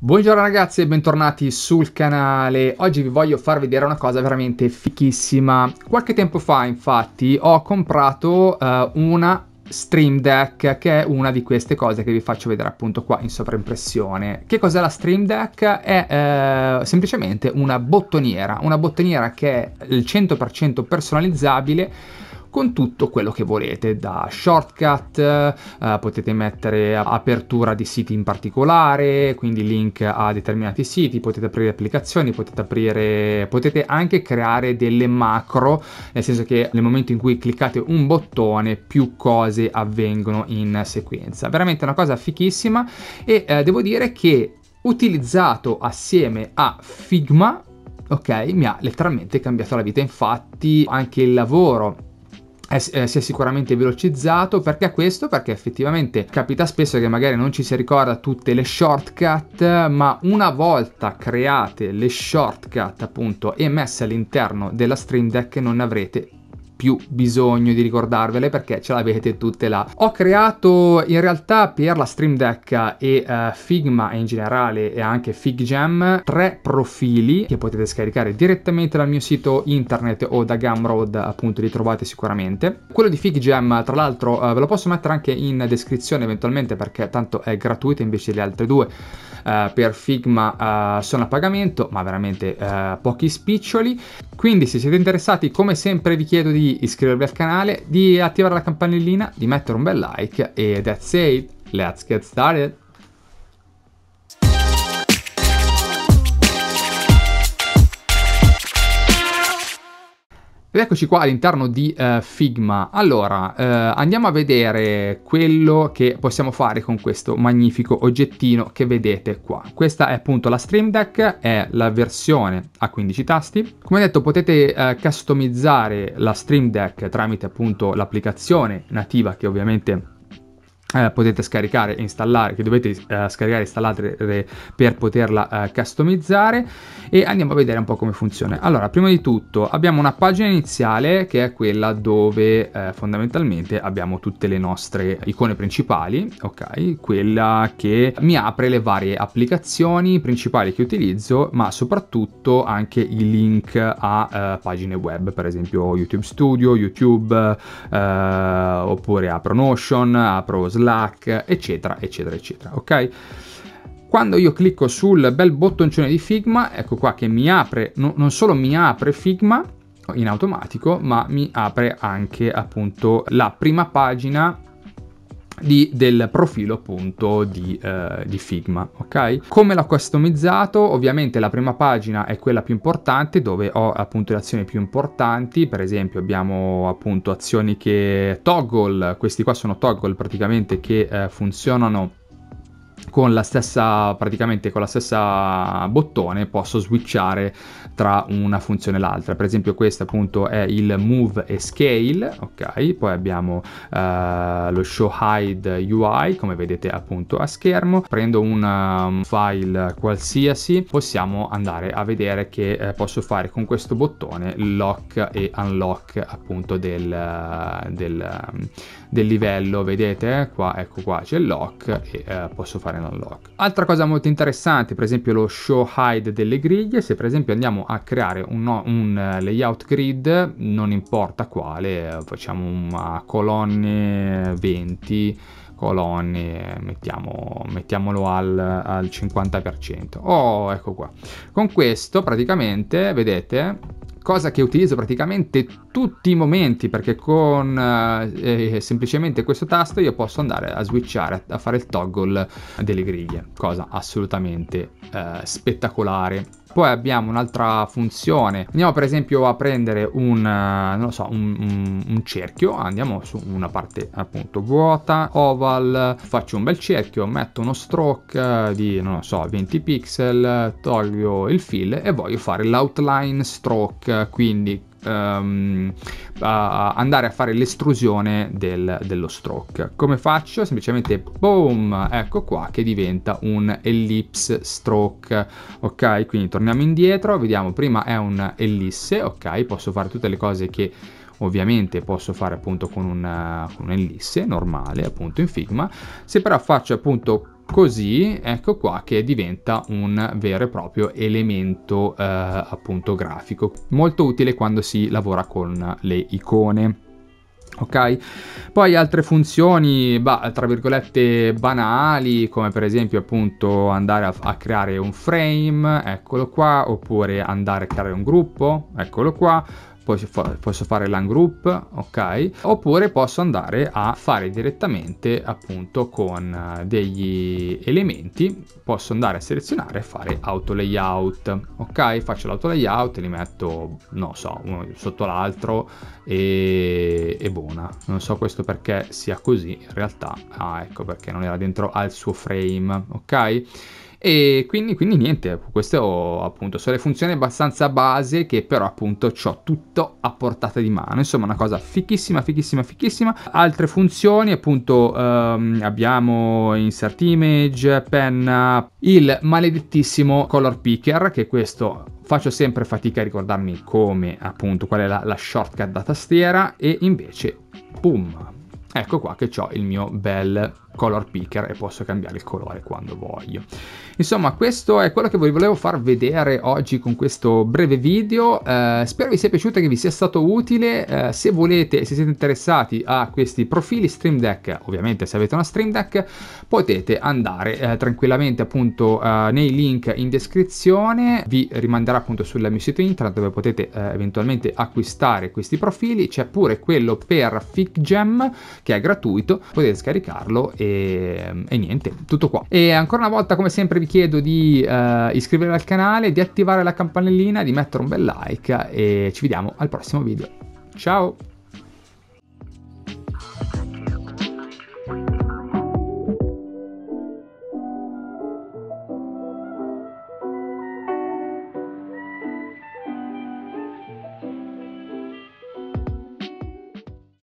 Buongiorno ragazzi e bentornati sul canale. Oggi vi voglio far vedere una cosa veramente fichissima. Qualche tempo fa, infatti, ho comprato uh, una Stream Deck, che è una di queste cose che vi faccio vedere appunto qua in sovraimpressione. Che cos'è la Stream Deck? È eh, semplicemente una bottoniera, una bottoniera che è il 100% personalizzabile con tutto quello che volete, da shortcut, eh, potete mettere apertura di siti in particolare, quindi link a determinati siti, potete aprire applicazioni, potete aprire, potete anche creare delle macro, nel senso che nel momento in cui cliccate un bottone più cose avvengono in sequenza. Veramente una cosa fichissima e eh, devo dire che utilizzato assieme a Figma ok mi ha letteralmente cambiato la vita infatti anche il lavoro eh, si è sicuramente velocizzato perché questo perché effettivamente capita spesso che magari non ci si ricorda tutte le shortcut ma una volta create le shortcut appunto e messe all'interno della stream deck non avrete più bisogno di ricordarvele perché ce l'avete tutte là. Ho creato in realtà per la Stream Deck e uh, Figma in generale e anche FigJam tre profili che potete scaricare direttamente dal mio sito internet o da Gumroad appunto li trovate sicuramente. Quello di FigJam tra l'altro uh, ve lo posso mettere anche in descrizione eventualmente perché tanto è gratuito invece le altre due uh, per Figma sono a pagamento ma veramente pochi spiccioli. Quindi se siete interessati come sempre vi chiedo di iscrivervi al canale, di attivare la campanellina, di mettere un bel like e that's it, let's get started! Ed eccoci qua all'interno di uh, Figma. Allora, uh, andiamo a vedere quello che possiamo fare con questo magnifico oggettino che vedete qua. Questa è appunto la Stream Deck, è la versione a 15 tasti. Come detto potete uh, customizzare la Stream Deck tramite appunto l'applicazione nativa che ovviamente eh, potete scaricare e installare che dovete eh, scaricare e installare per poterla eh, customizzare e andiamo a vedere un po' come funziona allora prima di tutto abbiamo una pagina iniziale che è quella dove eh, fondamentalmente abbiamo tutte le nostre icone principali ok quella che mi apre le varie applicazioni principali che utilizzo ma soprattutto anche i link a eh, pagine web per esempio youtube studio youtube eh, oppure a pronotion a pros Slack, eccetera, eccetera, eccetera. Ok? Quando io clicco sul bel bottoncino di Figma, ecco qua che mi apre, no, non solo mi apre Figma in automatico, ma mi apre anche appunto la prima pagina di, del profilo appunto di, eh, di, Figma, ok? Come l'ho customizzato? Ovviamente la prima pagina è quella più importante dove ho appunto le azioni più importanti, per esempio abbiamo appunto azioni che toggle, questi qua sono toggle praticamente che eh, funzionano con la stessa praticamente con la stessa bottone posso switchare tra una funzione e l'altra per esempio questo appunto è il move e scale ok poi abbiamo eh, lo show hide UI come vedete appunto a schermo prendo una, un um, file qualsiasi possiamo andare a vedere che eh, posso fare con questo bottone lock e unlock appunto del, del, del livello vedete qua ecco qua c'è il lock e eh, posso fare fare l'unlock. Altra cosa molto interessante, per esempio lo show hide delle griglie, se per esempio andiamo a creare un, un eh, layout grid, non importa quale, eh, facciamo una colonne 20, colonne, mettiamo, mettiamolo al, al 50%. Oh, ecco qua. Con questo praticamente, vedete, cosa che utilizzo praticamente tutti i momenti perché con eh, eh, semplicemente questo tasto io posso andare a switchare a fare il toggle delle griglie cosa assolutamente eh, spettacolare poi abbiamo un'altra funzione andiamo per esempio a prendere un, eh, so, un, un, un cerchio andiamo su una parte appunto vuota oval faccio un bel cerchio metto uno stroke eh, di non lo so 20 pixel tolgo il fill e voglio fare l'outline stroke quindi um, a andare a fare l'estrusione del, dello stroke. Come faccio? Semplicemente boom, ecco qua che diventa un ellipse stroke. Ok, quindi torniamo indietro, vediamo prima è un ellisse, ok, posso fare tutte le cose che ovviamente posso fare appunto con, una, con un'ellisse normale appunto in Figma se però faccio appunto Così ecco qua che diventa un vero e proprio elemento eh, appunto grafico, molto utile quando si lavora con le icone. Ok, poi altre funzioni, bah, tra virgolette, banali, come per esempio appunto andare a, a, creare un frame, eccolo qua, oppure andare a creare un gruppo, eccolo qua, posso fare LAN group, ok? Oppure posso andare a fare direttamente appunto con eh, degli elementi, posso andare a selezionare e fare auto layout, ok? Faccio l'auto layout e li metto, non so, uno sotto l'altro e, e buona. Non so questo perché sia così, in realtà, ah ecco perché non era dentro al suo frame, ok? E quindi, quindi niente, queste ho, appunto sono le funzioni abbastanza base che però appunto ho tutto a portata di mano, insomma una cosa fichissima, fichissima, fichissima. Altre funzioni appunto ehm, abbiamo insert image, penna, il maledettissimo color picker che questo faccio sempre fatica a ricordarmi come appunto qual è la, la shortcut da tastiera e invece boom, ecco qua che ho il mio bel color picker e posso cambiare il colore quando voglio. Insomma, questo è quello che vi volevo far vedere oggi con questo breve video. Eh, spero vi sia piaciuto e che vi sia stato utile. Eh, se volete, se siete interessati a questi profili Stream Deck, ovviamente se avete una Stream Deck, potete andare eh, tranquillamente appunto eh, nei link in descrizione. Vi rimanderà appunto sul mio sito internet dove potete eh, eventualmente acquistare questi profili. C'è pure quello per FigJam che è gratuito, potete scaricarlo e Ehm, e, niente, tutto qua. E ancora una volta come sempre vi chiedo di uh, iscrivervi al canale, di attivare la campanellina, di mettere un bel like e ci vediamo al prossimo video. Ciao!